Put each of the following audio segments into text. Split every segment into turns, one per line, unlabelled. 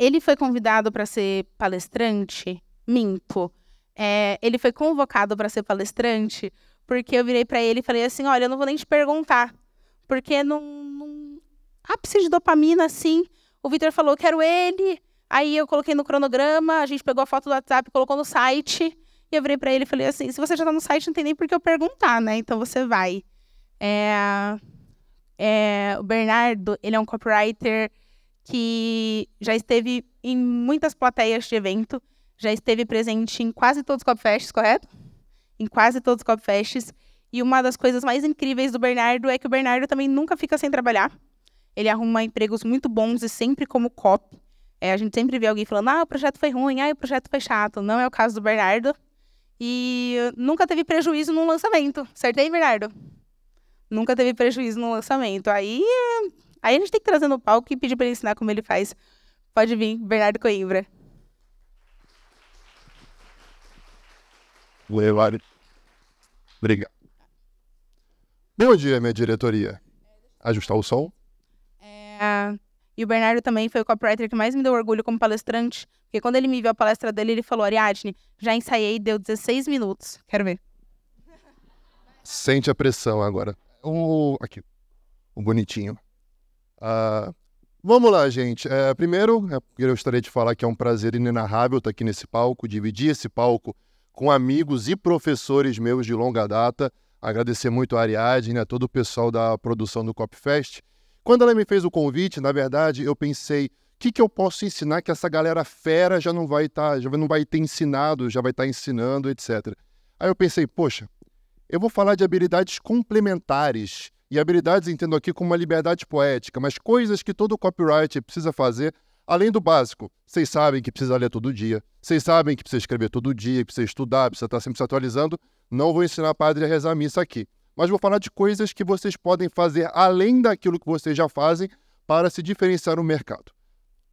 Ele foi convidado para ser palestrante? Minto. É, ele foi convocado para ser palestrante porque eu virei para ele e falei assim: olha, eu não vou nem te perguntar, porque num, ápice ah, de dopamina, assim, o Vitor falou: quero ele. Aí eu coloquei no cronograma, a gente pegou a foto do WhatsApp, colocou no site. E eu virei para ele e falei assim: se você já está no site, não tem nem por que eu perguntar, né? Então você vai. É, é, o Bernardo, ele é um copywriter que já esteve em muitas plateias de evento, já esteve presente em quase todos os Copfests, correto? Em quase todos os Copfests. E uma das coisas mais incríveis do Bernardo é que o Bernardo também nunca fica sem trabalhar. Ele arruma empregos muito bons e sempre como cop. É, a gente sempre vê alguém falando, ah, o projeto foi ruim, ah, o projeto foi chato. Não é o caso do Bernardo. E nunca teve prejuízo num lançamento. Acertei, Bernardo? Nunca teve prejuízo no lançamento. Aí Aí a gente tem que trazer no palco e pedir para ele ensinar como ele faz. Pode vir, Bernardo Coimbra.
Levar. Obrigado. Bom dia, minha diretoria. Ajustar o som?
É, e o Bernardo também foi o copywriter que mais me deu orgulho como palestrante, porque quando ele me viu a palestra dele, ele falou: Ariadne, já ensaiei, deu 16 minutos. Quero ver.
Sente a pressão agora. O. Aqui. O bonitinho. Uh, vamos lá, gente. Uh, primeiro, né, eu gostaria de falar que é um prazer inenarrável estar aqui nesse palco, dividir esse palco com amigos e professores meus de longa data. Agradecer muito a Ariadne, a né, todo o pessoal da produção do Copfest. Quando ela me fez o convite, na verdade, eu pensei, o que, que eu posso ensinar que essa galera fera já não vai estar, tá, já não vai ter ensinado, já vai estar tá ensinando, etc. Aí eu pensei, poxa, eu vou falar de habilidades complementares e habilidades entendo aqui como uma liberdade poética, mas coisas que todo copyright precisa fazer, além do básico. Vocês sabem que precisa ler todo dia, vocês sabem que precisa escrever todo dia, precisa estudar, precisa estar tá sempre se atualizando. Não vou ensinar padre a rezar a missa aqui, mas vou falar de coisas que vocês podem fazer além daquilo que vocês já fazem para se diferenciar no mercado.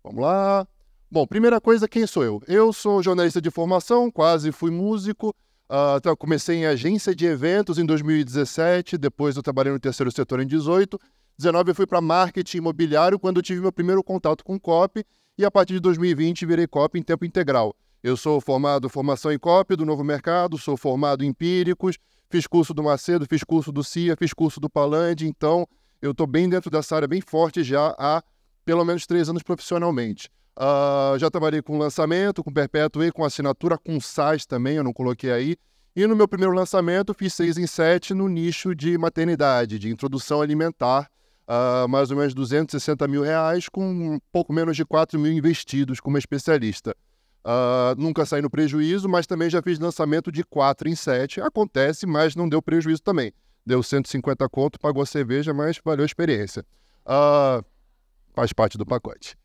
Vamos lá. Bom, primeira coisa, quem sou eu? Eu sou jornalista de formação, quase fui músico, Uh, então, comecei em agência de eventos em 2017, depois eu trabalhei no terceiro setor em 18. 19 eu fui para marketing imobiliário quando eu tive meu primeiro contato com COP e a partir de 2020 virei COP em tempo integral. Eu sou formado formação em COP do Novo Mercado, sou formado em Empíricos, fiz curso do Macedo, fiz curso do CIA, fiz curso do Palande, então eu estou bem dentro dessa área, bem forte já há pelo menos três anos profissionalmente. Uh, já trabalhei com lançamento, com perpétuo e com assinatura, com SaaS também, eu não coloquei aí. E no meu primeiro lançamento fiz 6 em 7 no nicho de maternidade, de introdução alimentar, uh, mais ou menos 260 mil reais, com um pouco menos de 4 mil investidos como especialista. Uh, nunca saí no prejuízo, mas também já fiz lançamento de 4 em 7. Acontece, mas não deu prejuízo também. Deu 150 conto, pagou a cerveja, mas valeu a experiência. Uh, faz parte do pacote.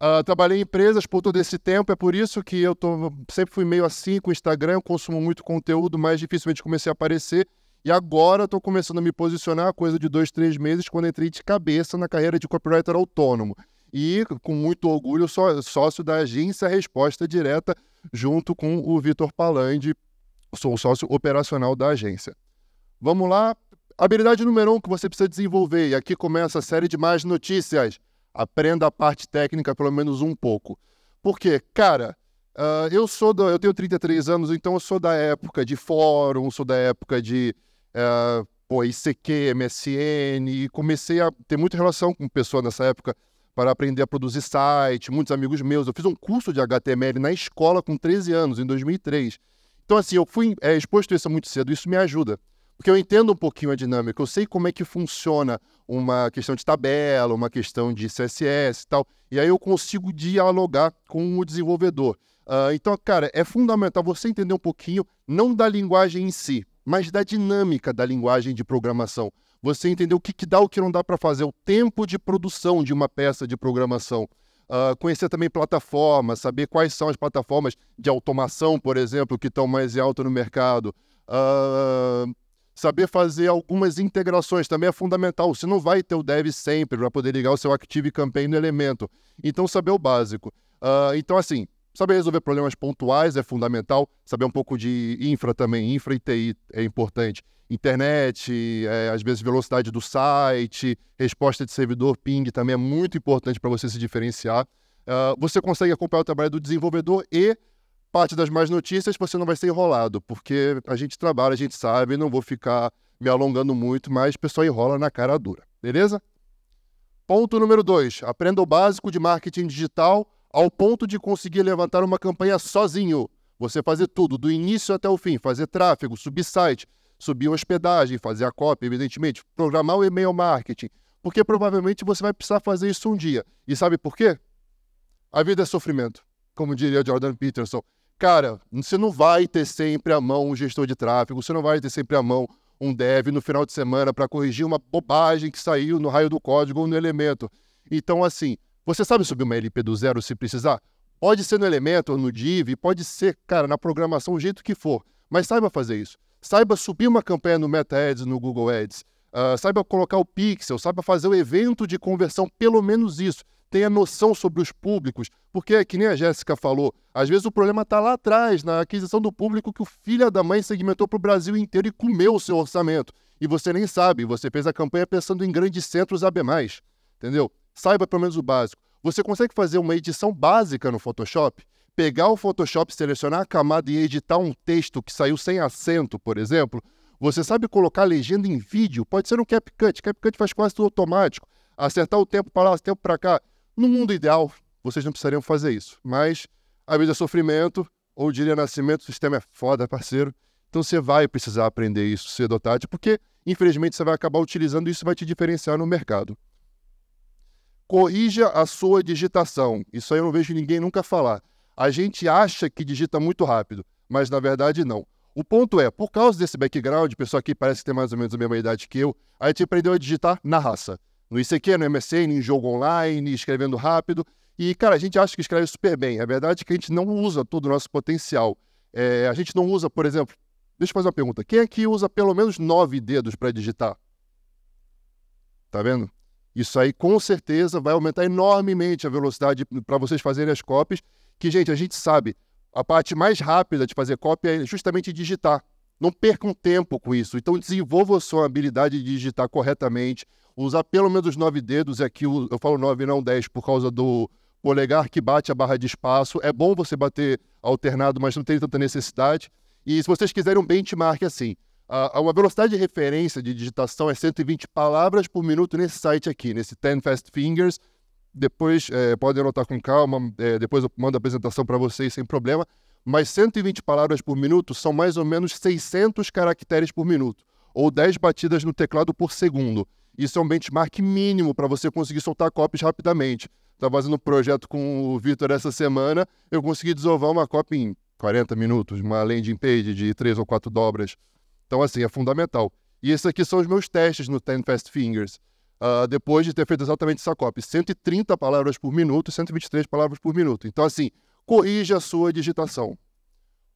Uh, trabalhei em empresas por todo esse tempo, é por isso que eu tô, sempre fui meio assim com o Instagram, eu consumo muito conteúdo, mas dificilmente comecei a aparecer. E agora estou começando a me posicionar, coisa de dois, três meses, quando entrei de cabeça na carreira de copywriter autônomo. E, com muito orgulho, sou sócio da agência Resposta Direta, junto com o Vitor Palandi, sou sócio operacional da agência. Vamos lá. Habilidade número um que você precisa desenvolver, e aqui começa a série de mais notícias Aprenda a parte técnica pelo menos um pouco. Porque, cara, uh, eu sou do, eu tenho 33 anos, então eu sou da época de fórum, sou da época de uh, pô, ICQ, MSN, e comecei a ter muita relação com pessoa nessa época para aprender a produzir site, muitos amigos meus. Eu fiz um curso de HTML na escola com 13 anos, em 2003. Então, assim, eu fui é, exposto a isso muito cedo, isso me ajuda porque eu entendo um pouquinho a dinâmica, eu sei como é que funciona uma questão de tabela, uma questão de CSS e tal, e aí eu consigo dialogar com o desenvolvedor. Uh, então, cara, é fundamental você entender um pouquinho, não da linguagem em si, mas da dinâmica da linguagem de programação. Você entender o que, que dá, o que não dá para fazer, o tempo de produção de uma peça de programação. Uh, conhecer também plataformas, saber quais são as plataformas de automação, por exemplo, que estão mais em alta no mercado. Uh, saber fazer algumas integrações também é fundamental. Você não vai ter o dev sempre para poder ligar o seu Active Campaign no elemento. Então, saber o básico. Uh, então, assim, saber resolver problemas pontuais é fundamental. Saber um pouco de infra também, infra e TI é importante. Internet, é, às vezes velocidade do site, resposta de servidor, ping também é muito importante para você se diferenciar. Uh, você consegue acompanhar o trabalho do desenvolvedor e parte das mais notícias você não vai ser enrolado, porque a gente trabalha, a gente sabe, não vou ficar me alongando muito, mas o pessoal enrola na cara dura, beleza? Ponto número 2. Aprenda o básico de marketing digital ao ponto de conseguir levantar uma campanha sozinho. Você fazer tudo, do início até o fim, fazer tráfego, subir site, subir hospedagem, fazer a cópia, evidentemente, programar o e-mail marketing, porque provavelmente você vai precisar fazer isso um dia. E sabe por quê? A vida é sofrimento, como diria Jordan Peterson. Cara, você não vai ter sempre à mão um gestor de tráfego, você não vai ter sempre à mão um dev no final de semana para corrigir uma bobagem que saiu no raio do código ou no elemento. Então, assim, você sabe subir uma LP do zero se precisar? Pode ser no elemento, no div, pode ser, cara, na programação, o jeito que for. Mas saiba fazer isso. Saiba subir uma campanha no Meta Ads, no Google Ads. Uh, saiba colocar o pixel, saiba fazer o evento de conversão, pelo menos isso tenha noção sobre os públicos. Porque, que nem a Jéssica falou, às vezes o problema está lá atrás, na aquisição do público que o filho da mãe segmentou para o Brasil inteiro e comeu o seu orçamento. E você nem sabe, você fez a campanha pensando em grandes centros AB+. Entendeu? Saiba pelo menos o básico. Você consegue fazer uma edição básica no Photoshop? Pegar o Photoshop, selecionar a camada e editar um texto que saiu sem acento, por exemplo? Você sabe colocar legenda em vídeo? Pode ser um CapCut. CapCut faz quase tudo automático. Acertar o tempo para lá, o tempo para cá. No mundo ideal, vocês não precisariam fazer isso, mas a vida é sofrimento, ou diria nascimento, o sistema é foda, parceiro. Então você vai precisar aprender isso cedo ou tarde, porque infelizmente você vai acabar utilizando isso e vai te diferenciar no mercado. Corrija a sua digitação. Isso aí eu não vejo ninguém nunca falar. A gente acha que digita muito rápido, mas na verdade não. O ponto é, por causa desse background, pessoa que parece ter mais ou menos a mesma idade que eu, a gente aprendeu a digitar na raça no ICQ, no MSN, em jogo online, escrevendo rápido. E, cara, a gente acha que escreve super bem. A verdade é que a gente não usa todo o nosso potencial. É, a gente não usa, por exemplo, deixa eu fazer uma pergunta. Quem aqui é usa pelo menos nove dedos para digitar? Tá vendo? Isso aí com certeza vai aumentar enormemente a velocidade para vocês fazerem as cópias. Que, gente, a gente sabe, a parte mais rápida de fazer cópia é justamente digitar. Não percam tempo com isso. Então desenvolva a sua habilidade de digitar corretamente usar pelo menos nove dedos, é e aqui eu falo nove não dez por causa do polegar que bate a barra de espaço. É bom você bater alternado, mas não tem tanta necessidade. E se vocês quiserem um benchmark assim, a, uma velocidade de referência de digitação é 120 palavras por minuto nesse site aqui, nesse Ten Fast Fingers. Depois, é, podem anotar com calma, é, depois eu mando a apresentação para vocês sem problema. Mas 120 palavras por minuto são mais ou menos 600 caracteres por minuto, ou 10 batidas no teclado por segundo. Isso é um benchmark mínimo para você conseguir soltar copies rapidamente. Estava tá fazendo um projeto com o Vitor essa semana, eu consegui desovar uma copy em 40 minutos, uma landing page de três ou quatro dobras. Então, assim, é fundamental. E esses aqui são os meus testes no Ten Fast Fingers. Uh, depois de ter feito exatamente essa copy, 130 palavras por minuto e 123 palavras por minuto. Então, assim, corrija a sua digitação.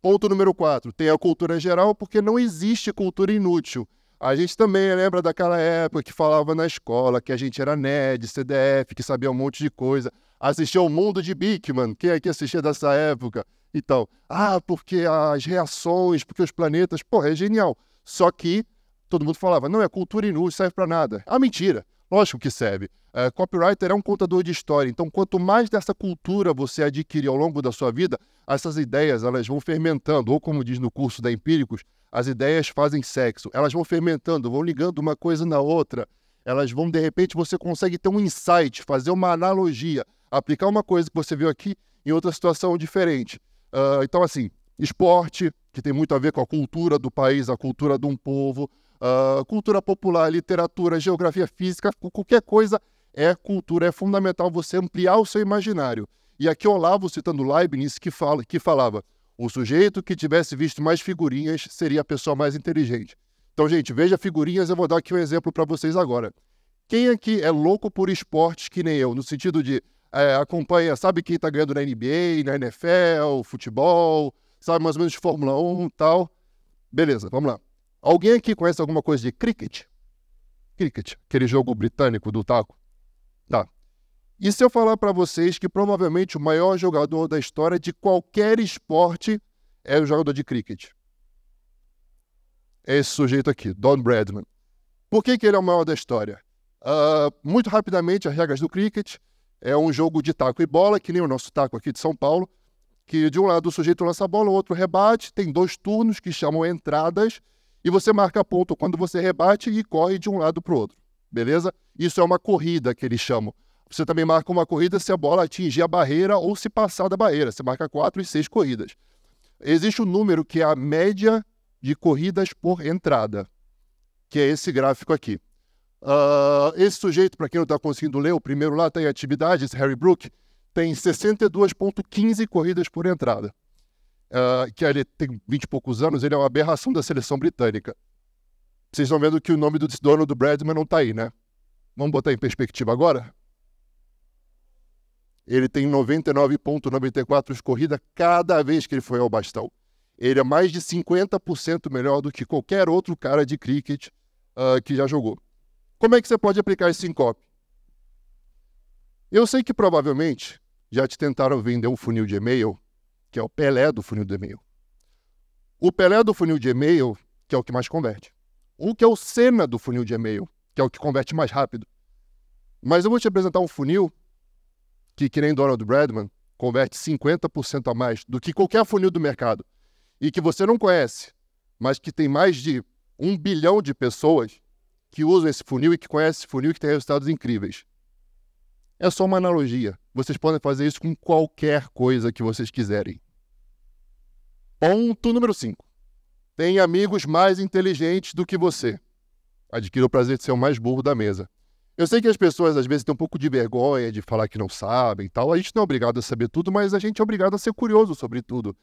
Ponto número 4, tenha cultura geral, porque não existe cultura inútil. A gente também lembra daquela época que falava na escola que a gente era nerd, CDF, que sabia um monte de coisa. Assistiu o Mundo de Bigman, quem aqui é assistia dessa época? Então, ah, porque as reações, porque os planetas, porra, é genial. Só que todo mundo falava, não, é cultura inútil, serve para nada. Ah, mentira, lógico que serve. É, copywriter é um contador de história, então quanto mais dessa cultura você adquirir ao longo da sua vida, essas ideias elas vão fermentando, ou como diz no curso da Empíricos, as ideias fazem sexo, elas vão fermentando, vão ligando uma coisa na outra, elas vão, de repente, você consegue ter um insight, fazer uma analogia, aplicar uma coisa que você viu aqui em outra situação diferente. Uh, então, assim, esporte, que tem muito a ver com a cultura do país, a cultura de um povo, uh, cultura popular, literatura, geografia física, qualquer coisa é cultura, é fundamental você ampliar o seu imaginário. E aqui Olavo, citando Leibniz, que, fala, que falava o sujeito que tivesse visto mais figurinhas seria a pessoa mais inteligente. Então, gente, veja figurinhas, eu vou dar aqui um exemplo para vocês agora. Quem aqui é louco por esportes que nem eu, no sentido de é, acompanha, sabe quem está ganhando na NBA, na NFL, futebol, sabe mais ou menos de Fórmula 1 e tal? Beleza, vamos lá. Alguém aqui conhece alguma coisa de cricket? Cricket, aquele jogo britânico do taco? Tá. E se eu falar para vocês que provavelmente o maior jogador da história de qualquer esporte é o jogador de cricket? É esse sujeito aqui, Don Bradman. Por que, que ele é o maior da história? Uh, muito rapidamente, as regras do cricket. É um jogo de taco e bola, que nem o nosso taco aqui de São Paulo, que de um lado o sujeito lança a bola, o outro rebate, tem dois turnos que chamam entradas, e você marca ponto quando você rebate e corre de um lado para o outro, beleza? Isso é uma corrida que eles chamam. Você também marca uma corrida se a bola atingir a barreira ou se passar da barreira. Você marca quatro e seis corridas. Existe um número que é a média de corridas por entrada, que é esse gráfico aqui. Uh, esse sujeito, para quem não está conseguindo ler, o primeiro lá está em Harry Brook, tem 62,15 corridas por entrada. Uh, que ele tem 20 e poucos anos, ele é uma aberração da seleção britânica. Vocês estão vendo que o nome do dono do Bradman não está aí, né? Vamos botar em perspectiva agora? Ele tem 99,94 de corrida cada vez que ele foi ao bastão. Ele é mais de 50% melhor do que qualquer outro cara de cricket uh, que já jogou. Como é que você pode aplicar esse sincope? Eu sei que provavelmente já te tentaram vender um funil de e-mail, que é o Pelé do funil de e-mail. O Pelé do funil de e-mail, que é o que mais converte. O que é o Senna do funil de e-mail, que é o que converte mais rápido. Mas eu vou te apresentar um funil que, que nem Donald Bradman, converte 50% a mais do que qualquer funil do mercado e que você não conhece, mas que tem mais de um bilhão de pessoas que usam esse funil e que conhecem esse funil e que tem resultados incríveis. É só uma analogia. Vocês podem fazer isso com qualquer coisa que vocês quiserem. Ponto número 5. Tem amigos mais inteligentes do que você. Adquira o prazer de ser o mais burro da mesa. Eu sei que as pessoas às vezes têm um pouco de vergonha de falar que não sabem e tal. A gente não é obrigado a saber tudo, mas a gente é obrigado a ser curioso sobre tudo.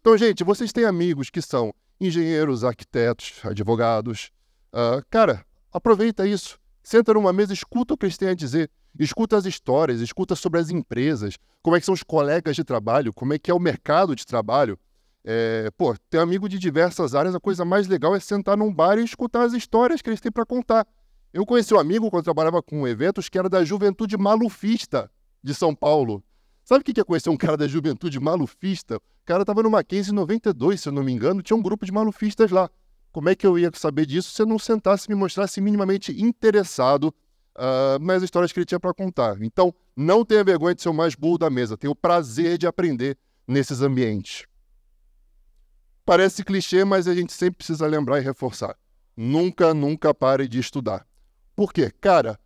Então, gente, vocês têm amigos que são engenheiros, arquitetos, advogados. Uh, cara, aproveita isso. Senta numa mesa, escuta o que eles têm a dizer. Escuta as histórias, escuta sobre as empresas, como é que são os colegas de trabalho, como é que é o mercado de trabalho. É, pô, ter amigo de diversas áreas, a coisa mais legal é sentar num bar e escutar as histórias que eles têm para contar. Eu conheci um amigo quando trabalhava com eventos que era da juventude malufista de São Paulo. Sabe o que é conhecer um cara da juventude malufista? O cara estava no case em 92, se eu não me engano, tinha um grupo de malufistas lá. Como é que eu ia saber disso se eu não sentasse e me mostrasse minimamente interessado uh, nas histórias que ele tinha para contar? Então, não tenha vergonha de ser o mais burro da mesa. Tenha o prazer de aprender nesses ambientes. Parece clichê, mas a gente sempre precisa lembrar e reforçar. Nunca, nunca pare de estudar. Por quê? Cara,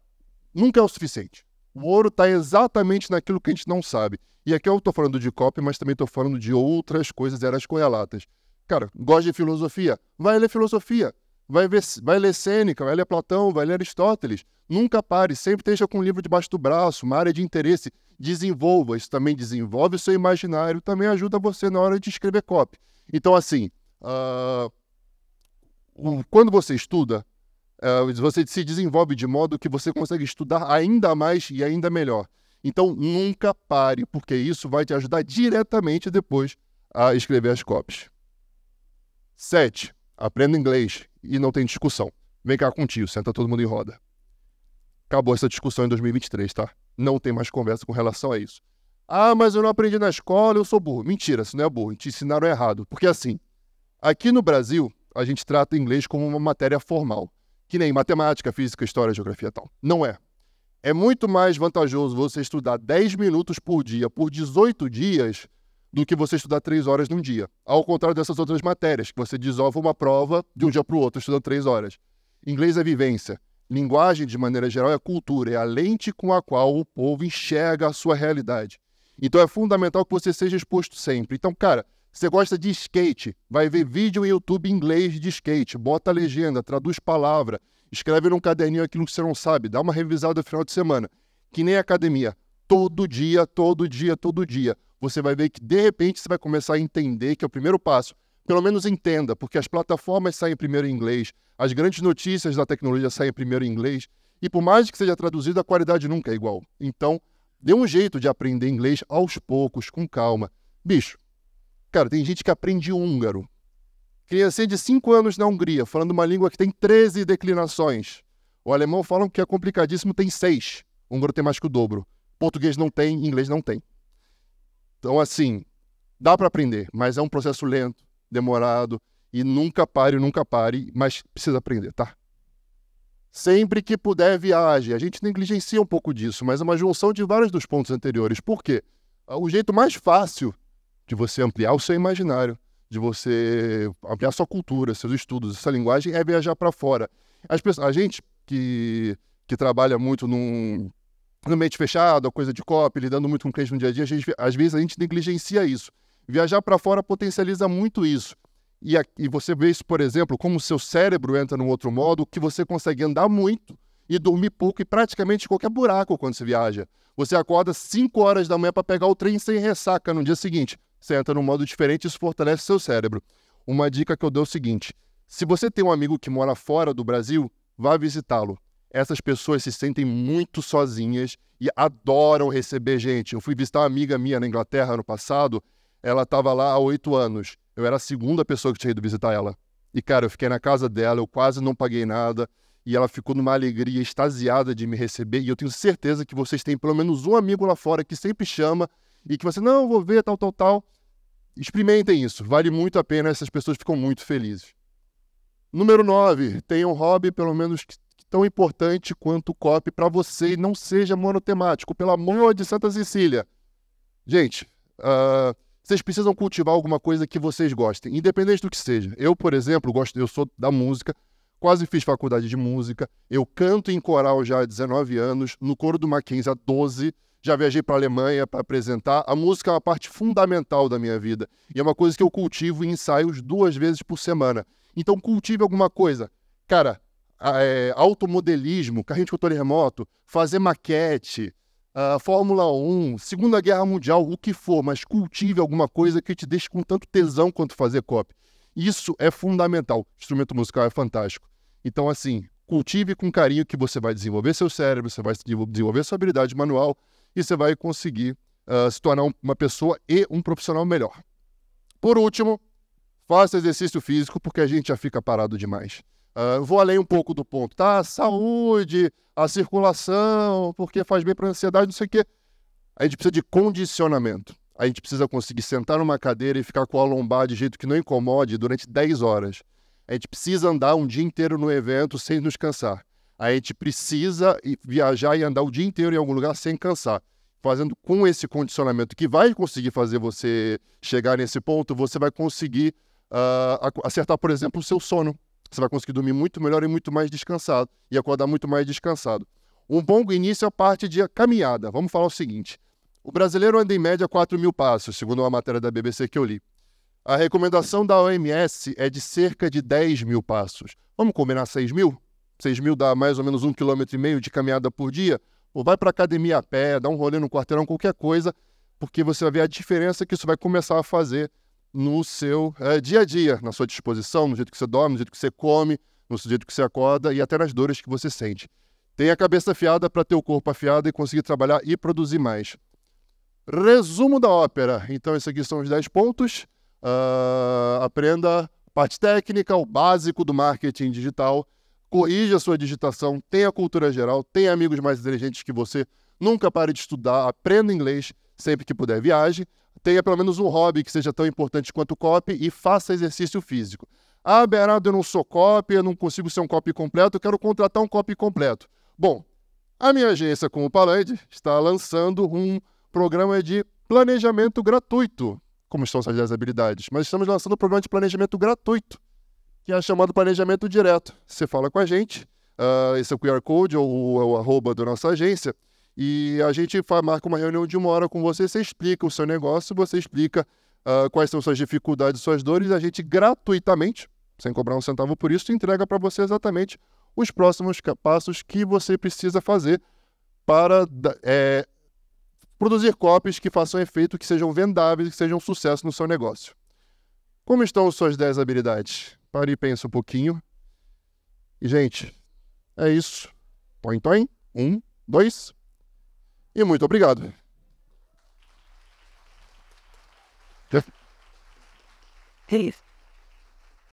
nunca é o suficiente. O ouro está exatamente naquilo que a gente não sabe. E aqui eu estou falando de copy, mas também estou falando de outras coisas, eras correlatas. Cara, gosta de filosofia? Vai ler filosofia. Vai, ver, vai ler Sêneca, vai ler Platão, vai ler Aristóteles. Nunca pare, sempre esteja com um livro debaixo do braço, uma área de interesse. Desenvolva, isso também desenvolve o seu imaginário, também ajuda você na hora de escrever copy. Então, assim, uh, quando você estuda, ah, você se desenvolve de modo que você consegue estudar ainda mais e ainda melhor. Então, nunca pare, porque isso vai te ajudar diretamente depois a escrever as copies. 7. Aprenda inglês e não tem discussão. Vem cá contigo, senta todo mundo em roda. Acabou essa discussão em 2023, tá? Não tem mais conversa com relação a isso. Ah, mas eu não aprendi na escola, eu sou burro. Mentira, isso não é burro, te ensinaram errado. Porque assim, aqui no Brasil, a gente trata inglês como uma matéria formal que nem matemática, física, história, geografia e tal. Não é. É muito mais vantajoso você estudar 10 minutos por dia por 18 dias do que você estudar 3 horas num dia. Ao contrário dessas outras matérias, que você desova uma prova de um dia para o outro estudando 3 horas. Inglês é vivência. Linguagem, de maneira geral, é cultura, é a lente com a qual o povo enxerga a sua realidade. Então é fundamental que você seja exposto sempre. Então, cara, você gosta de skate? Vai ver vídeo no YouTube em inglês de skate. Bota a legenda, traduz palavra, escreve num caderninho aquilo que você não sabe, dá uma revisada no final de semana. Que nem academia. Todo dia, todo dia, todo dia. Você vai ver que de repente você vai começar a entender que é o primeiro passo. Pelo menos entenda, porque as plataformas saem primeiro em inglês, as grandes notícias da tecnologia saem primeiro em inglês, e por mais que seja traduzido, a qualidade nunca é igual. Então, dê um jeito de aprender inglês aos poucos, com calma. Bicho, Cara, tem gente que aprende húngaro. Criancinha de 5 anos na Hungria, falando uma língua que tem 13 declinações. O alemão falam que é complicadíssimo, tem 6. O húngaro tem mais que o dobro. Português não tem, inglês não tem. Então, assim, dá para aprender, mas é um processo lento, demorado. E nunca pare, nunca pare, mas precisa aprender, tá? Sempre que puder, viaje. A gente negligencia um pouco disso, mas é uma junção de vários dos pontos anteriores. Por quê? O jeito mais fácil de você ampliar o seu imaginário, de você ampliar sua cultura, seus estudos, essa linguagem é viajar para fora. As pessoas, a gente que, que trabalha muito num, num ambiente fechado, a coisa de copy, lidando muito com cliente no dia a dia, a gente, às vezes a gente negligencia isso. Viajar para fora potencializa muito isso. E, a, e você vê isso, por exemplo, como o seu cérebro entra num outro modo, que você consegue andar muito e dormir pouco e praticamente qualquer buraco quando você viaja. Você acorda 5 horas da manhã para pegar o trem sem ressaca no dia seguinte você entra num modo diferente e isso fortalece seu cérebro. Uma dica que eu dou é o seguinte: se você tem um amigo que mora fora do Brasil, vá visitá-lo. Essas pessoas se sentem muito sozinhas e adoram receber gente. Eu fui visitar uma amiga minha na Inglaterra ano passado, ela estava lá há oito anos. Eu era a segunda pessoa que tinha ido visitar ela. E, cara, eu fiquei na casa dela, eu quase não paguei nada. E ela ficou numa alegria extasiada de me receber. E eu tenho certeza que vocês têm pelo menos um amigo lá fora que sempre chama e que você, não, vou ver, tal, tal, tal. Experimentem isso, vale muito a pena, essas pessoas ficam muito felizes. Número 9, tenha um hobby pelo menos tão importante quanto o copy para você e não seja monotemático, pelo amor de Santa Cecília. Gente, uh, vocês precisam cultivar alguma coisa que vocês gostem, independente do que seja. Eu, por exemplo, gosto, eu sou da música, quase fiz faculdade de música, eu canto em coral já há 19 anos, no coro do Mackenzie há 12, já viajei para a Alemanha para apresentar. A música é uma parte fundamental da minha vida e é uma coisa que eu cultivo em ensaios duas vezes por semana. Então, cultive alguma coisa. Cara, é, automodelismo, carrinho de controle remoto, fazer maquete, uh, Fórmula 1, Segunda Guerra Mundial, o que for, mas cultive alguma coisa que te deixe com tanto tesão quanto fazer copy. Isso é fundamental. instrumento musical é fantástico. Então, assim, cultive com carinho que você vai desenvolver seu cérebro, você vai desenvolver sua habilidade manual, e você vai conseguir uh, se tornar uma pessoa e um profissional melhor. Por último, faça exercício físico porque a gente já fica parado demais. Uh, vou além um pouco do ponto, tá? saúde, a circulação, porque faz bem para a ansiedade, não sei o quê. A gente precisa de condicionamento. A gente precisa conseguir sentar numa cadeira e ficar com a lombar de jeito que não incomode durante 10 horas. A gente precisa andar um dia inteiro no evento sem nos cansar. A gente precisa viajar e andar o dia inteiro em algum lugar sem cansar fazendo com esse condicionamento que vai conseguir fazer você chegar nesse ponto, você vai conseguir uh, acertar, por exemplo, o seu sono. Você vai conseguir dormir muito melhor e muito mais descansado e acordar muito mais descansado. Um bom início é a parte de caminhada. Vamos falar o seguinte: o brasileiro anda em média 4 mil passos, segundo uma matéria da BBC que eu li. A recomendação da OMS é de cerca de 10 mil passos. Vamos combinar 6 mil? 6 mil dá mais ou menos um quilômetro e meio de caminhada por dia ou vai para a academia a pé, dá um rolê no quarteirão, qualquer coisa, porque você vai ver a diferença que isso vai começar a fazer no seu é, dia a dia, na sua disposição, no jeito que você dorme, no jeito que você come, no jeito que você acorda e até nas dores que você sente. Tenha a cabeça afiada para ter o corpo afiado e conseguir trabalhar e produzir mais. Resumo da ópera. Então, esses aqui são os 10 pontos. Uh, aprenda a parte técnica, o básico do marketing digital corrija a sua digitação, tenha cultura geral, tenha amigos mais inteligentes que você, nunca pare de estudar, aprenda inglês sempre que puder, viaje, tenha pelo menos um hobby que seja tão importante quanto o copy e faça exercício físico. Ah, Bernardo, eu não sou copy, eu não consigo ser um copy completo, eu quero contratar um copy completo. Bom, a minha agência com o Palande está lançando um programa de planejamento gratuito, como estão essas habilidades, mas estamos lançando um programa de planejamento gratuito que é chamado planejamento direto. Você fala com a gente, uh, esse é o QR Code ou o, é o arroba da nossa agência, e a gente marca uma reunião de uma hora com você, você explica o seu negócio, você explica uh, quais são suas dificuldades, suas dores, a gente gratuitamente, sem cobrar um centavo por isso, entrega para você exatamente os próximos passos que você precisa fazer para é, produzir cópias que façam efeito, que sejam vendáveis, que sejam um sucesso no seu negócio. Como estão suas 10 habilidades? Para e pensa um pouquinho. E, gente, é isso. Toim, toim. Um, dois. E muito obrigado. É isso.